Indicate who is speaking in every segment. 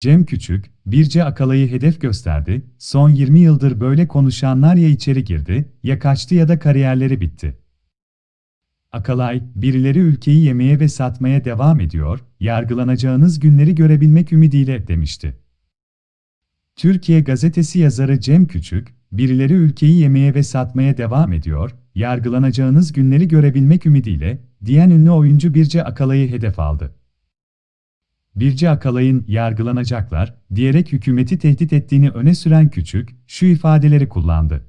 Speaker 1: Cem Küçük, Birce Akalay'ı hedef gösterdi, son 20 yıldır böyle konuşanlar ya içeri girdi, ya kaçtı ya da kariyerleri bitti. Akalay, birileri ülkeyi yemeye ve satmaya devam ediyor, yargılanacağınız günleri görebilmek ümidiyle demişti. Türkiye gazetesi yazarı Cem Küçük, birileri ülkeyi yemeye ve satmaya devam ediyor, yargılanacağınız günleri görebilmek ümidiyle, diyen ünlü oyuncu Birce Akalay'ı hedef aldı. Birci Akalay'ın yargılanacaklar diyerek hükümeti tehdit ettiğini öne süren Küçük, şu ifadeleri kullandı.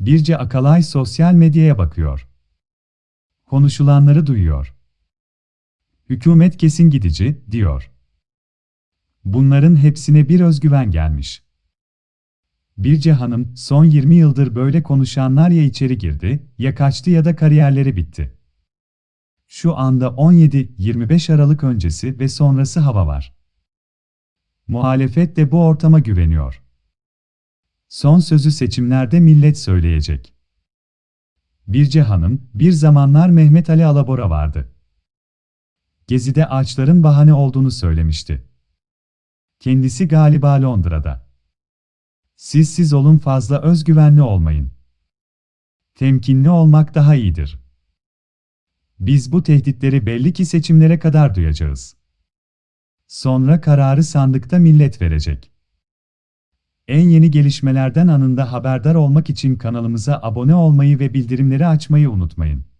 Speaker 1: Birce Akalay sosyal medyaya bakıyor. Konuşulanları duyuyor. Hükümet kesin gidici, diyor. Bunların hepsine bir özgüven gelmiş. Birce Hanım, son 20 yıldır böyle konuşanlar ya içeri girdi, ya kaçtı ya da kariyerleri bitti. Şu anda 17-25 Aralık öncesi ve sonrası hava var. Muhalefet de bu ortama güveniyor. Son sözü seçimlerde millet söyleyecek. Birce Hanım, bir zamanlar Mehmet Ali Alabora vardı. Gezide ağaçların bahane olduğunu söylemişti. Kendisi galiba Londra'da. Siz siz olun fazla özgüvenli olmayın. Temkinli olmak daha iyidir. Biz bu tehditleri belli ki seçimlere kadar duyacağız. Sonra kararı sandıkta millet verecek. En yeni gelişmelerden anında haberdar olmak için kanalımıza abone olmayı ve bildirimleri açmayı unutmayın.